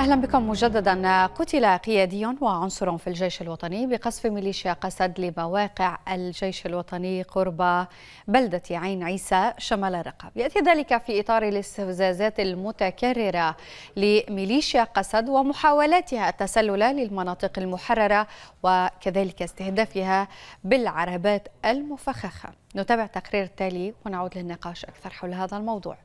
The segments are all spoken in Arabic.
أهلا بكم مجددا قتل قيادي وعنصر في الجيش الوطني بقصف ميليشيا قسد لمواقع الجيش الوطني قرب بلدة عين عيسى شمال الرقاب يأتي ذلك في إطار الاستفزازات المتكررة لميليشيا قسد ومحاولاتها التسلل للمناطق المحررة وكذلك استهدافها بالعربات المفخخة نتابع تقرير التالي ونعود للنقاش أكثر حول هذا الموضوع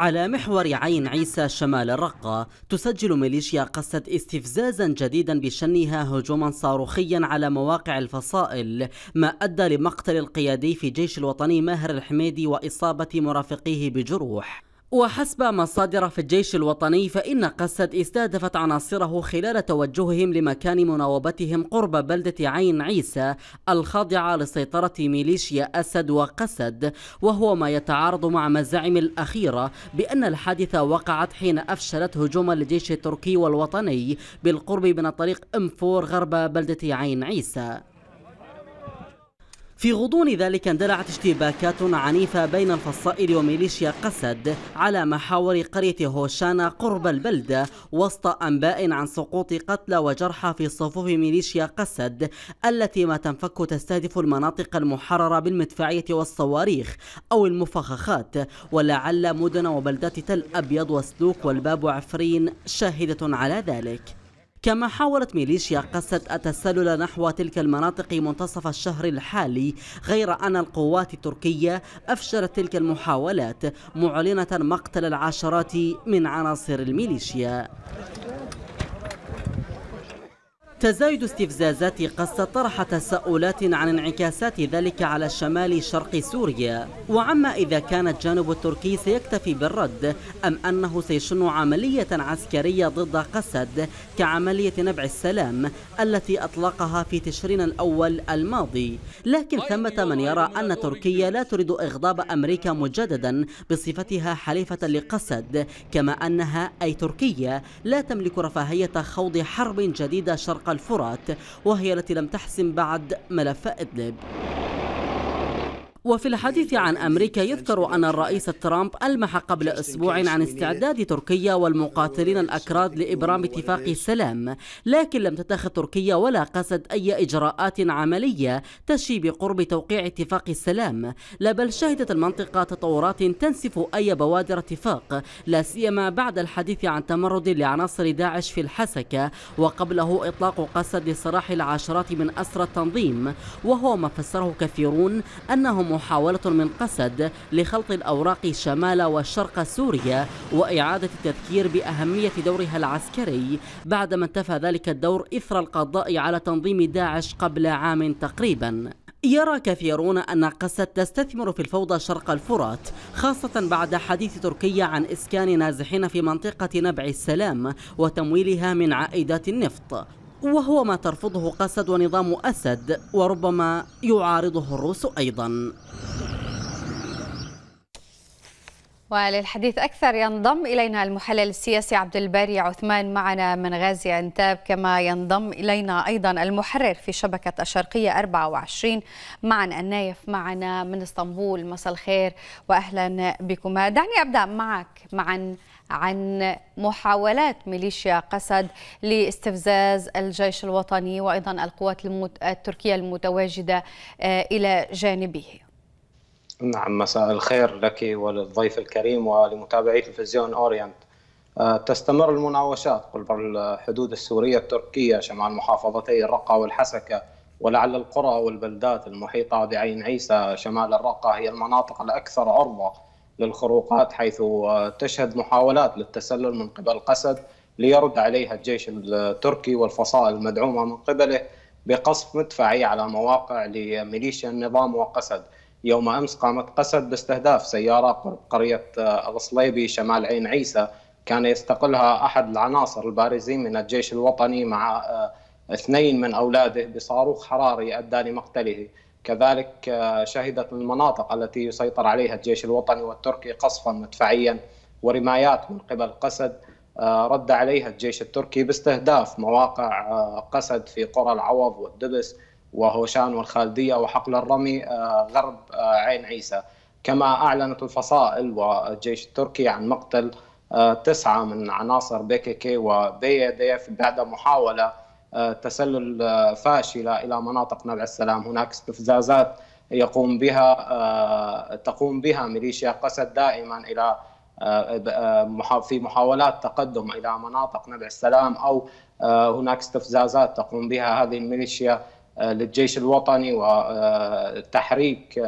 على محور عين عيسى شمال الرقة تسجل ميليشيا قصة استفزازا جديدا بشنها هجوما صاروخيا على مواقع الفصائل ما أدى لمقتل القيادي في جيش الوطني ماهر الحميدي وإصابة مرافقيه بجروح وحسب مصادر في الجيش الوطني فإن قسد استهدفت عناصره خلال توجههم لمكان مناوبتهم قرب بلدة عين عيسى الخاضعة لسيطرة ميليشيا أسد وقسد وهو ما يتعارض مع مزاعم الأخيرة بأن الحادثة وقعت حين أفشلت هجوما للجيش التركي والوطني بالقرب من الطريق أم غرب بلدة عين عيسى في غضون ذلك اندلعت اشتباكات عنيفة بين الفصائل وميليشيا قسد على محاور قرية هوشانا قرب البلدة وسط أنباء عن سقوط قتلى وجرحى في صفوف ميليشيا قسد التي ما تنفك تستهدف المناطق المحررة بالمدفعية والصواريخ أو المفخخات ولعل مدن وبلدات تل أبيض وسلوك والباب وعفرين شاهدة على ذلك كما حاولت ميليشيا قصد التسلل نحو تلك المناطق منتصف الشهر الحالي غير أن القوات التركية أفشلت تلك المحاولات معلنة مقتل العشرات من عناصر الميليشيا تزايد استفزازات قصة طرح تساؤلات عن انعكاسات ذلك على شمال شرق سوريا وعما إذا كان الجانب التركي سيكتفي بالرد أم أنه سيشن عملية عسكرية ضد قسد كعملية نبع السلام التي أطلقها في تشرين الأول الماضي لكن ثمة من يرى أن تركيا لا تريد إغضاب أمريكا مجددا بصفتها حليفة لقسد كما أنها أي تركيا لا تملك رفاهية خوض حرب جديدة شرق الفرات وهي التي لم تحسم بعد ملف إدلب وفي الحديث عن أمريكا يذكر أن الرئيس ترامب ألمح قبل أسبوع عن استعداد تركيا والمقاتلين الأكراد لإبرام اتفاق السلام لكن لم تتخذ تركيا ولا قسد أي إجراءات عملية تشي بقرب توقيع اتفاق السلام لا بل شهدت المنطقة تطورات تنسف أي بوادر اتفاق لا سيما بعد الحديث عن تمرد لعناصر داعش في الحسكة وقبله إطلاق قسد لسراح العشرات من أسرى التنظيم وهو ما فسره كثيرون أنهم محاولة من قسد لخلط الأوراق شمال وشرق سوريا وإعادة التذكير بأهمية دورها العسكري بعدما انتفى ذلك الدور إثر القضاء على تنظيم داعش قبل عام تقريبا يرى كثيرون أن قسد تستثمر في الفوضى شرق الفرات خاصة بعد حديث تركيا عن إسكان نازحين في منطقة نبع السلام وتمويلها من عائدات النفط وهو ما ترفضه قسد ونظام أسد وربما يعارضه الروس أيضا وللحديث أكثر ينضم إلينا المحلل السياسي عبد الباري عثمان معنا من غازي عنتاب كما ينضم إلينا أيضا المحرر في شبكة الشرقية 24 معا النايف معنا من اسطنبول مساء الخير وأهلا بكما دعني أبدأ معك معا عن محاولات ميليشيا قسد لاستفزاز الجيش الوطني وأيضا القوات التركية المتواجدة آه، إلى جانبه نعم مساء الخير لك وللضيف الكريم ولمتابعي تلفزيون أورينت آه، تستمر المناوشات قرب الحدود السورية التركية شمال محافظتي الرقة والحسكة ولعل القرى والبلدات المحيطة بعين عيسى شمال الرقة هي المناطق الأكثر عرضة للخروقات حيث تشهد محاولات للتسلل من قبل قسد ليرد عليها الجيش التركي والفصائل المدعومة من قبله بقصف مدفعي على مواقع لميليشيا النظام وقسد يوم أمس قامت قسد باستهداف سيارة قرب قرية الصليبي آه، شمال عين عيسى كان يستقلها أحد العناصر البارزين من الجيش الوطني مع آه، اثنين من أولاده بصاروخ حراري أدى لمقتله كذلك آه، شهدت المناطق التي يسيطر عليها الجيش الوطني والتركي قصفا مدفعيا ورمايات من قبل قسد آه، رد عليها الجيش التركي باستهداف مواقع آه، قسد في قرى العوض والدبس وهوشان والخالديه وحقل الرمي غرب عين عيسى كما اعلنت الفصائل والجيش التركي عن مقتل تسعه من عناصر بي كي كي بعد محاوله آه، تسلل آه، فاشله الى مناطق نبع السلام، هناك استفزازات يقوم بها آه، تقوم بها ميليشيا قسد دائما الى في محاولات تقدم الى مناطق نبع السلام او هناك استفزازات تقوم بها هذه الميليشيا للجيش الوطني وتحريك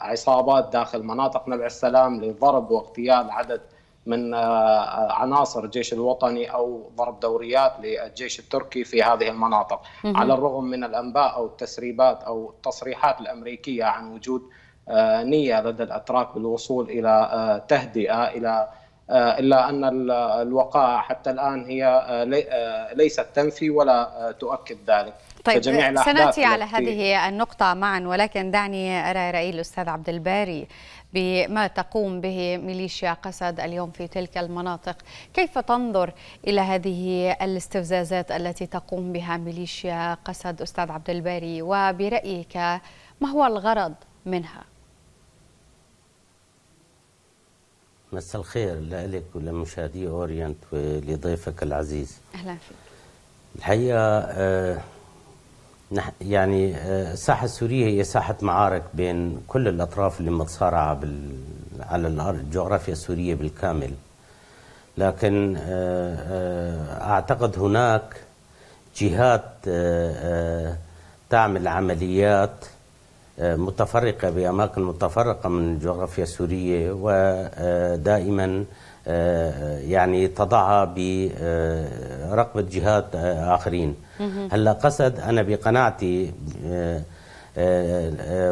عصابات داخل مناطق نبع السلام لضرب واغتيال عدد من آه، آه، عناصر الجيش الوطني او ضرب دوريات للجيش التركي في هذه المناطق على الرغم من الانباء او التسريبات او التصريحات الامريكيه عن وجود آه، نيه لدى الاتراك بالوصول الى تهدئه الى الا ان الوقائع حتى الان هي ليست تنفي ولا تؤكد ذلك طيب سناتي على هذه النقطة معا ولكن دعني أرى رأي الأستاذ عبد الباري بما تقوم به ميليشيا قسد اليوم في تلك المناطق كيف تنظر إلى هذه الاستفزازات التي تقوم بها ميليشيا قسد أستاذ عبد الباري وبرأيك ما هو الغرض منها مساء الخير لك ولمشاهدي اورينت ولضيفك العزيز اهلا فيك الحقيقه آه، يعني الساحة آه، السورية هي ساحة معارك بين كل الأطراف اللي متصارعة بال... على الأرض الجغرافيا السورية بالكامل لكن آه، آه، أعتقد هناك جهات تعمل عمليات متفرقة بأماكن متفرقة من الجغرافيا السورية ودائما آه، يعني تضعها برقبة جهات آه، آخرين هلا قسد أنا بقناعتي آه،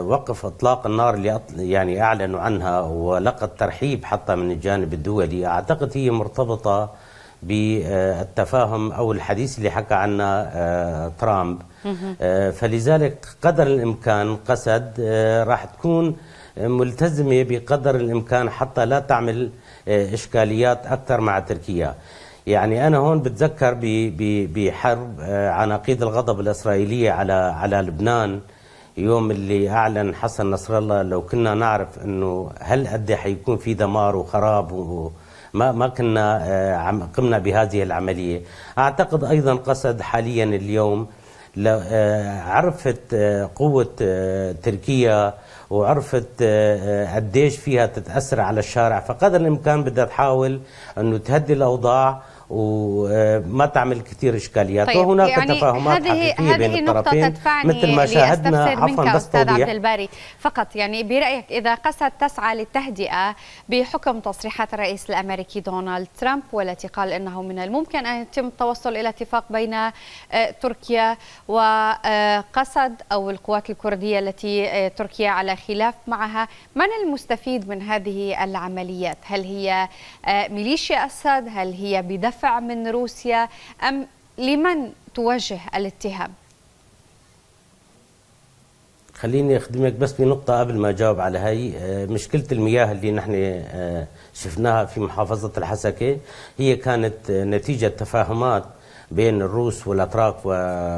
وقف اطلاق النار اللي يعني اعلنوا عنها ولقت ترحيب حتى من الجانب الدولي اعتقد هي مرتبطه بالتفاهم او الحديث اللي حكى عنه ترامب آه، فلذلك قدر الإمكان قسد آه، راح تكون ملتزمة بقدر الإمكان حتى لا تعمل آه، إشكاليات أكثر مع تركيا يعني أنا هون بتذكر بحرب عناقيد الغضب الإسرائيلية على على لبنان يوم اللي أعلن حسن نصر الله لو كنا نعرف أنه هل قد حيكون في دمار وخراب و ما ما كنا قمنا بهذه العمليه، اعتقد ايضا قسد حاليا اليوم آه، عرفت آه، قوة آه، تركيا وعرفت قديش فيها تتأثر على الشارع فقدر الإمكان بدها تحاول أنه تهدي الأوضاع وما تعمل كثير اشكاليات طيب وهناك يعني تفاهمات هذه حقيقيه بين الطرفين مثل ما شاهدنا عفوا بس استاذ عبد الباري فقط يعني برايك اذا قصد تسعى للتهدئه بحكم تصريحات الرئيس الامريكي دونالد ترامب والتي قال انه من الممكن ان يتم التوصل الى اتفاق بين آه، تركيا وقسد آه، او القوات الكرديه التي آه، تركيا على خلاف معها من المستفيد من هذه العمليات هل هي ميليشيا اسد هل هي بدفع دفع من روسيا أم لمن توجه الاتهام؟ خليني اخدمك بس بنقطة قبل ما اجاوب على هاي آه، مشكلة المياه اللي نحن آه، شفناها في محافظة الحسكة هي كانت آه، نتيجة تفاهمات بين الروس والاتراك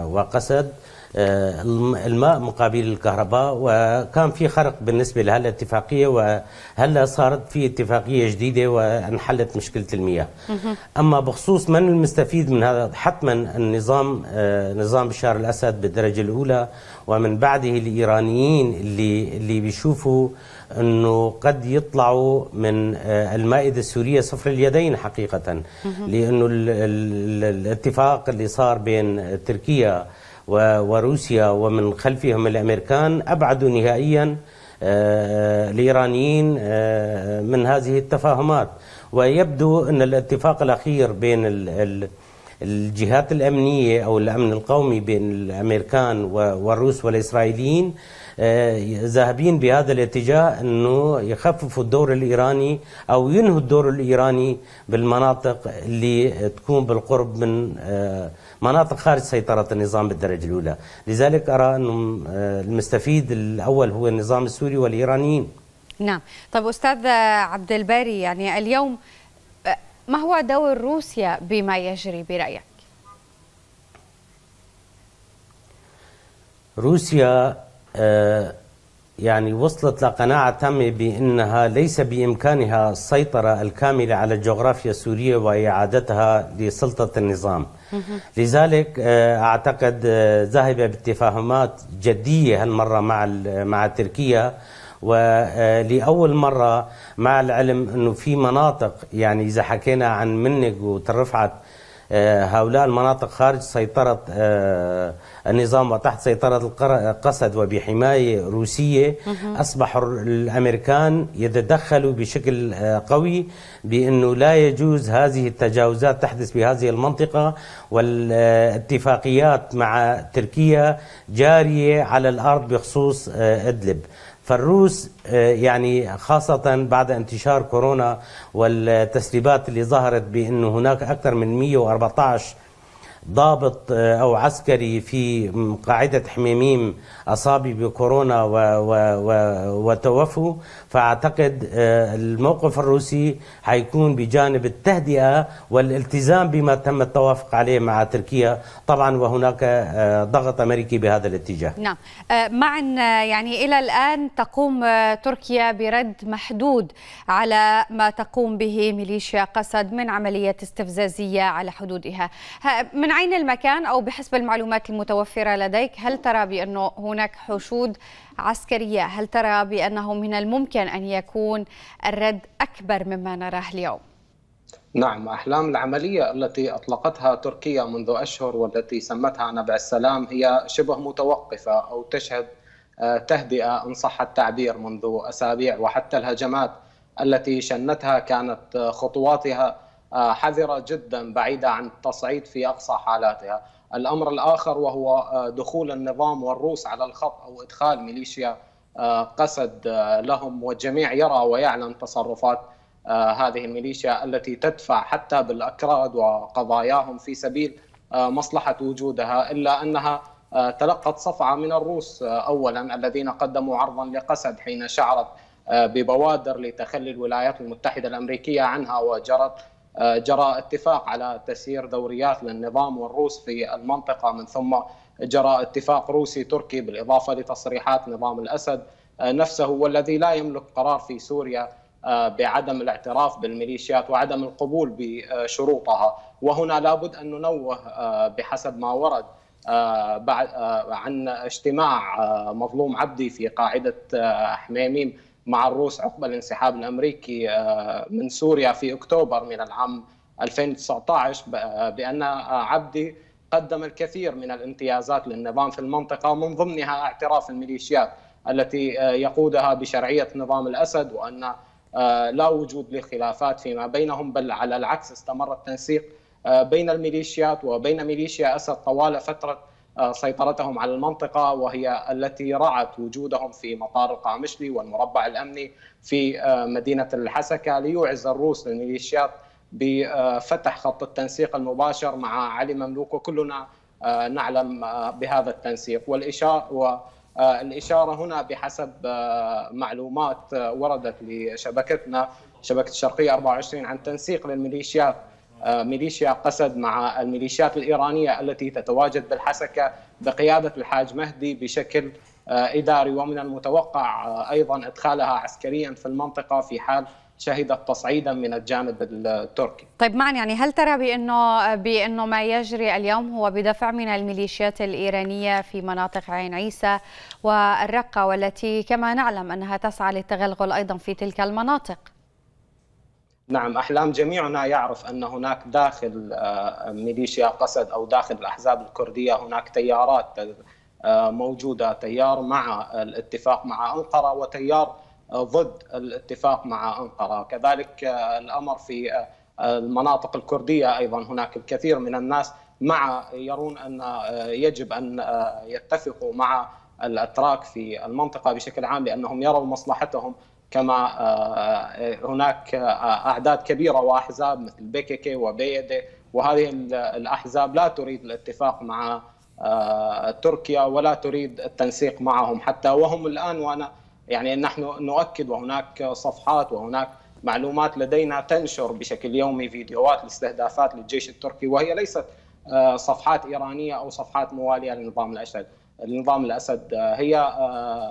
وقسد آه، الماء مقابل الكهرباء وكان في خرق بالنسبة لهالاتفاقية الاتفاقية وهلا صارت في اتفاقية جديدة وانحلت مشكلة المياه أما بخصوص من المستفيد من هذا حتما النظام آه، نظام بشار الأسد بالدرجة الأولى ومن بعده الإيرانيين اللي اللي بيشوفوا انه قد يطلعوا من آه، المائده السوريه صفر اليدين حقيقه لانه الاتفاق اللي صار بين تركيا وروسيا ومن خلفهم الامريكان ابعدوا نهائيا آه، الايرانيين آه، من هذه التفاهمات ويبدو ان الاتفاق الاخير بين الجهات الامنيه او الامن القومي بين الامريكان والروس والاسرائيليين آه، ذاهبين بهذا الاتجاه انه يخففوا الدور الايراني او ينهوا الدور الايراني بالمناطق اللي تكون بالقرب من آه، مناطق خارج سيطره النظام بالدرجه الاولى، لذلك ارى انه آه، المستفيد الاول هو النظام السوري والايرانيين. نعم، طيب استاذ عبد الباري يعني اليوم ما هو دور روسيا بما يجري برايك؟ روسيا آه، يعني وصلت لقناعة تامة بأنها ليس بإمكانها السيطرة الكاملة على الجغرافيا السورية وإعادتها لسلطة النظام لذلك آه، أعتقد آه، ذهب باتفاهمات جدية هالمرة مع, مع تركيا ولأول مرة مع العلم أنه في مناطق يعني إذا حكينا عن منك وترفعت هؤلاء المناطق خارج سيطرة النظام وتحت سيطرة القسد وبحماية روسية أصبح الأمريكان يتدخلوا بشكل آه، قوي بأنه لا يجوز هذه التجاوزات تحدث بهذه المنطقة والاتفاقيات مع تركيا جارية على الأرض بخصوص آه، إدلب فالروس آه، يعني خاصة بعد انتشار كورونا والتسريبات اللي ظهرت بأنه هناك أكثر من 114 ضابط آه، أو عسكري في قاعدة حميميم اصاب بكورونا و و و وتوفوا فأعتقد آه، الموقف الروسي حيكون بجانب التهدئة والالتزام بما تم التوافق عليه مع تركيا طبعا وهناك آه، ضغط أمريكي بهذا الاتجاه نعم معا يعني إلى الآن تقوم تركيا برد محدود على ما تقوم به ميليشيا قسد من عملية استفزازية على حدودها من من عين المكان أو بحسب المعلومات المتوفرة لديك هل ترى بأنه هناك حشود عسكرية هل ترى بأنه من الممكن أن يكون الرد أكبر مما نراه اليوم نعم أحلام العملية التي أطلقتها تركيا منذ أشهر والتي سمتها نبع السلام هي شبه متوقفة أو تشهد آه، تهدئة إن صح التعبير منذ أسابيع وحتى الهجمات التي شنتها كانت آه، خطواتها آه، حذره جدا بعيده عن التصعيد في اقصى حالاتها. الامر الاخر وهو آه، دخول النظام والروس على الخط او ادخال ميليشيا آه، قسد لهم والجميع يرى ويعلم تصرفات هذه الميليشيا التي تدفع حتى بالاكراد وقضاياهم في سبيل مصلحه وجودها الا انها تلقت صفعه من الروس اولا الذين قدموا عرضا لقسد حين شعرت ببوادر لتخلي الولايات المتحده الامريكيه عنها وجرت آه، جرى اتفاق على تسيير دوريات للنظام والروس في المنطقه من ثم جرى اتفاق روسي تركي بالاضافه لتصريحات نظام الاسد آه، نفسه والذي لا يملك قرار في سوريا آه، بعدم الاعتراف بالميليشيات وعدم القبول بشروطها وهنا لابد ان ننوه بحسب ما ورد عن اجتماع مظلوم عبدي في قاعده حميميم مع الروس عقب الانسحاب الامريكي آه، من سوريا في اكتوبر من العام 2019 بان عبدي قدم الكثير من الامتيازات للنظام في المنطقه من ضمنها اعتراف الميليشيات التي آه، يقودها بشرعيه نظام الاسد وان آه، لا وجود لخلافات فيما بينهم بل على العكس استمر التنسيق بين الميليشيات وبين ميليشيا اسد طوال فتره آه، سيطرتهم على المنطقة وهي التي رعت وجودهم في مطار القامشلي والمربع الأمني في آه، مدينة الحسكة ليعز الروس للميليشيات بفتح خط التنسيق المباشر مع علي مملوك وكلنا آه، نعلم بهذا التنسيق والإشارة الإشارة هنا بحسب معلومات وردت لشبكتنا شبكة الشرقية 24 عن تنسيق للميليشيات آه، ميليشيا قسد مع الميليشيات الإيرانية التي تتواجد بالحسكة بقيادة الحاج مهدي بشكل آه، إداري ومن المتوقع آه، أيضا إدخالها عسكريا في المنطقة في حال شهدت تصعيدا من الجانب التركي. طيب معنى يعني هل ترى بانه بانه ما يجري اليوم هو بدفع من الميليشيات الايرانيه في مناطق عين عيسى والرقه والتي كما نعلم انها تسعى للتغلغل ايضا في تلك المناطق؟ نعم أحلام جميعنا يعرف أن هناك داخل آه، ميليشيا قسد أو داخل الأحزاب الكردية هناك تيارات آه، موجودة تيار مع الاتفاق مع أنقرة وتيار ضد الاتفاق مع أنقرة كذلك آه، الأمر في المناطق الكردية أيضا هناك الكثير من الناس مع يرون أن يجب أن يتفقوا مع الأتراك في المنطقة بشكل عام لأنهم يروا مصلحتهم كما آه، آه، هناك آه، اعداد كبيره واحزاب مثل بيكيكي وبيدي وهذه الاحزاب لا تريد الاتفاق مع تركيا ولا تريد التنسيق معهم حتى وهم الان وانا يعني نحن نؤكد وهناك صفحات وهناك معلومات لدينا تنشر بشكل يومي فيديوهات لاستهدافات للجيش التركي وهي ليست صفحات ايرانيه او صفحات مواليه لنظام الاسد النظام الاسد هي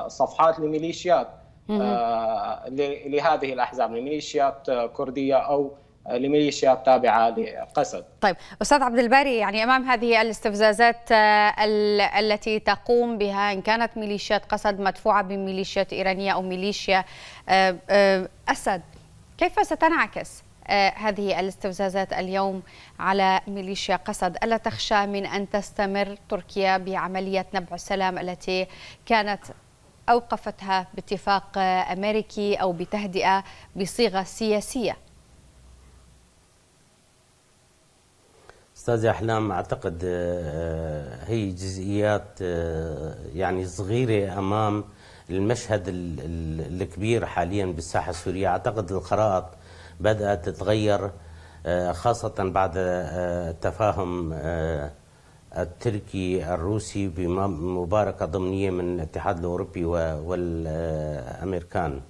صفحات لميليشيات آه، لهذه الاحزاب لميليشيات كرديه او لميليشيات تابعه لقسد. طيب استاذ عبد الباري يعني امام هذه الاستفزازات آه، التي تقوم بها ان كانت ميليشيات قسد مدفوعه بميليشيات ايرانيه او ميليشيا آه، اسد كيف ستنعكس هذه الاستفزازات اليوم على ميليشيا قسد ألا تخشى من أن تستمر تركيا بعملية نبع السلام التي كانت أوقفتها باتفاق أمريكي أو بتهدئة بصيغة سياسية استاذ احلام اعتقد آه، آه، هي جزئيات آه، يعني صغيره امام المشهد الكبير حاليا بالساحه السوريه اعتقد الخرائط بدات تتغير خاصه بعد تفاهم التركي الروسي بمباركة ضمنية من الاتحاد الأوروبي والأمريكان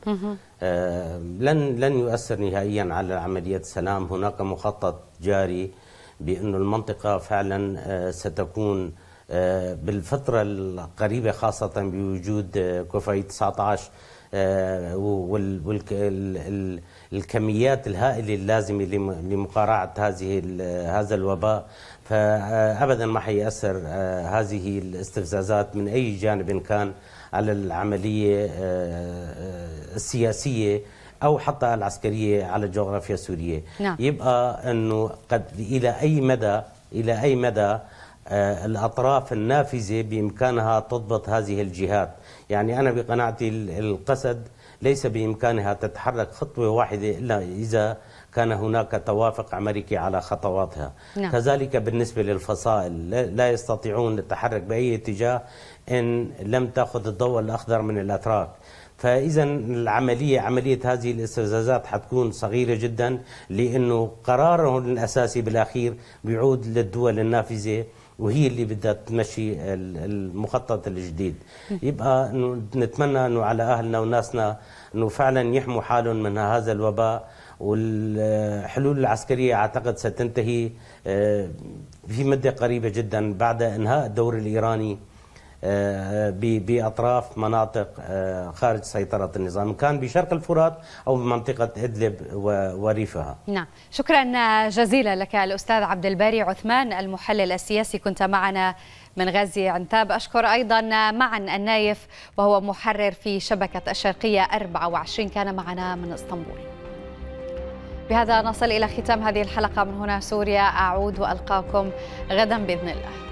آه، لن لن يؤثر نهائيا على عملية السلام هناك مخطط جاري بأن المنطقة فعلا آه، ستكون آه، بالفترة القريبة خاصة بوجود كوفيد 19 والكميات الهائلة اللازمة لمقارعة هذه هذا الوباء فابدا ما حيأثر آه، هذه الاستفزازات من اي جانب كان على العمليه آه، آه، السياسيه او حتى العسكريه على الجغرافيا السوريه نعم. يبقى انه قد الى اي مدى الى اي مدى الاطراف النافذه بامكانها تضبط هذه الجهات يعني انا بقناعتي القسد ليس بامكانها تتحرك خطوه واحده الا اذا كان هناك توافق أمريكي على خطواتها نعم. كذلك بالنسبة للفصائل لا يستطيعون التحرك بأي اتجاه إن لم تأخذ الضوء الأخضر من الأتراك فاذا العمليه عمليه هذه الاستفزازات حتكون صغيره جدا لانه قرارهم الاساسي بالاخير بيعود للدول النافذه وهي اللي بدها تمشي المخطط الجديد يبقى نتمنى انه على اهلنا وناسنا انه فعلا يحموا حالهم من هذا الوباء والحلول العسكرية أعتقد ستنتهي آه، في مدة قريبة جدا بعد إنهاء الدور الإيراني آه، بأطراف مناطق آه، خارج سيطرة النظام كان بشرق الفرات أو بمنطقة إدلب وريفها نعم شكرا جزيلا لك الأستاذ عبد الباري عثمان المحلل السياسي كنت معنا من غازي عنتاب أشكر أيضا معا النايف وهو محرر في شبكة الشرقية 24 كان معنا من اسطنبول بهذا نصل إلى ختام هذه الحلقة من هنا سوريا أعود وألقاكم غدا بإذن الله